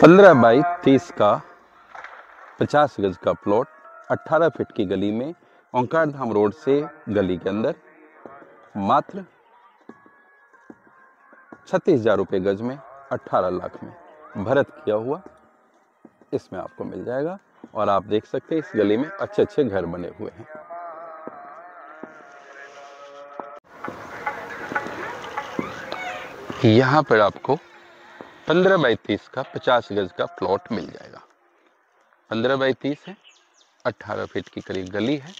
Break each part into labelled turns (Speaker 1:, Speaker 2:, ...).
Speaker 1: पंद्रह बाई तीस का पचास गज का प्लॉट अट्ठारह फीट की गली में ओंकार धाम रोड से गली के अंदर मात्र छत्तीस हजार रुपये गज में अट्ठारह लाख में भरत किया हुआ इसमें आपको मिल जाएगा और आप देख सकते हैं इस गली में अच्छे अच्छे घर बने हुए हैं यहाँ पर आपको पंद्रह बाई तीस का पचास गज का प्लॉट मिल जाएगा पंद्रह बाई तीस है अट्ठारह फीट की करीब गली है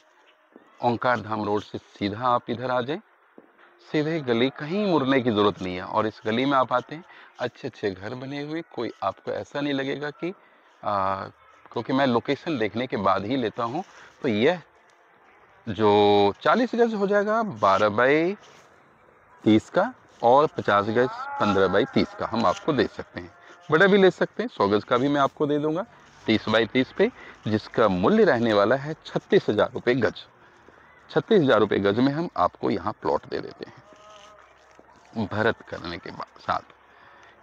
Speaker 1: ओंकार धाम रोड से सीधा आप इधर आ जाए सीधे गली कहीं मुड़ने की ज़रूरत नहीं है और इस गली में आप आते हैं अच्छे अच्छे घर बने हुए कोई आपको ऐसा नहीं लगेगा कि आ, क्योंकि मैं लोकेशन देखने के बाद ही लेता हूँ तो यह जो 40 गज हो जाएगा 12 बाई 30 का और 50 गज 15 बाई 30 का हम आपको दे सकते हैं बड़ा भी ले सकते हैं 100 गज का भी मैं आपको दे दूंगा 30 बाई 30 पे जिसका मूल्य रहने वाला है छत्तीस हज़ार रुपये गज छत्तीस हज़ार रुपये गज में हम आपको यहाँ प्लॉट दे देते हैं भरत करने के साथ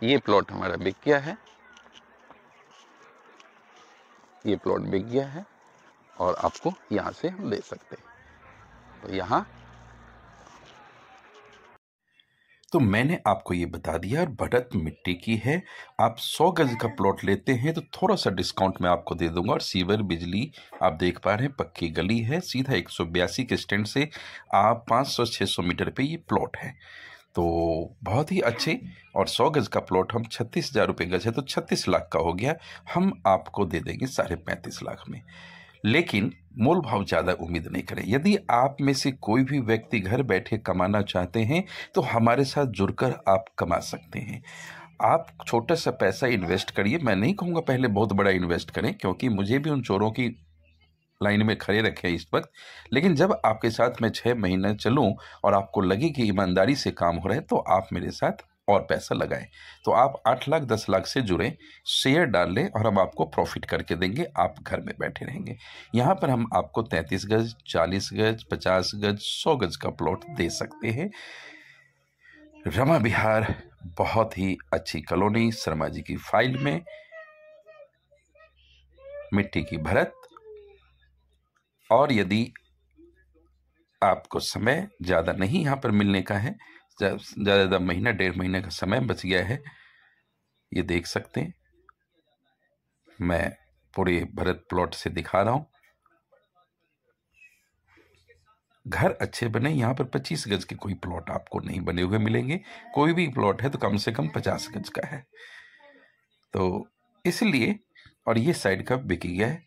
Speaker 1: ये प्लॉट हमारा बिक गया है ये प्लॉट बिक गया है और आपको यहाँ से हम दे सकते हैं तो यहाँ तो मैंने आपको ये बता दिया और बढ़त मिट्टी की है आप सौ गज का प्लॉट लेते हैं तो थोड़ा सा डिस्काउंट मैं आपको दे दूंगा और सीवर बिजली आप देख पा रहे हैं पक्की गली है सीधा एक के स्टैंड से आप 500-600 मीटर पे ये प्लॉट है तो बहुत ही अच्छे और सौ गज़ का प्लॉट हम छत्तीस हज़ार रुपये गज़ है तो छत्तीस लाख का हो गया हम आपको दे देंगे साढ़े पैंतीस लाख में लेकिन मोल भाव ज़्यादा उम्मीद नहीं करें यदि आप में से कोई भी व्यक्ति घर बैठे कमाना चाहते हैं तो हमारे साथ जुड़कर आप कमा सकते हैं आप छोटा सा पैसा इन्वेस्ट करिए मैं नहीं कहूँगा पहले बहुत बड़ा इन्वेस्ट करें क्योंकि मुझे भी उन चोरों की लाइन में खड़े रखे इस वक्त लेकिन जब आपके साथ मैं छः महीने चलूँ और आपको लगे कि ईमानदारी से काम हो रहा है तो आप मेरे साथ और पैसा लगाएं तो आप आठ लाख दस लाख से जुड़ें शेयर डाल लें और हम आपको प्रॉफिट करके देंगे आप घर में बैठे रहेंगे यहाँ पर हम आपको तैंतीस गज चालीस गज पचास गज सौ गज का प्लॉट दे सकते हैं रमा बिहार बहुत ही अच्छी कॉलोनी शर्मा जी की फाइल में मिट्टी की भरत और यदि आपको समय ज़्यादा नहीं यहाँ पर मिलने का है ज़्यादा ज़्यादा महीना डेढ़ महीने का समय बच गया है ये देख सकते हैं मैं पूरे भरत प्लॉट से दिखा रहा हूँ घर अच्छे बने यहाँ पर 25 गज के कोई प्लॉट आपको नहीं बने हुए मिलेंगे कोई भी प्लॉट है तो कम से कम 50 गज का है तो इसलिए और ये साइड का बिक गया है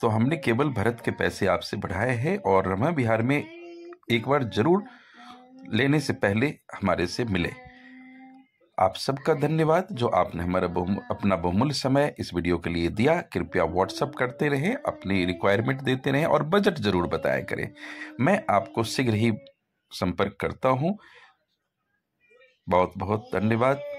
Speaker 1: तो हमने केवल भरत के पैसे आपसे बढ़ाए हैं और रमा बिहार में एक बार जरूर लेने से पहले हमारे से मिले आप सबका धन्यवाद जो आपने हमारा अपना बहुमूल्य समय इस वीडियो के लिए दिया कृपया व्हाट्सअप करते रहें अपनी रिक्वायरमेंट देते रहें और बजट ज़रूर बताया करें मैं आपको शीघ्र ही संपर्क करता हूँ बहुत बहुत धन्यवाद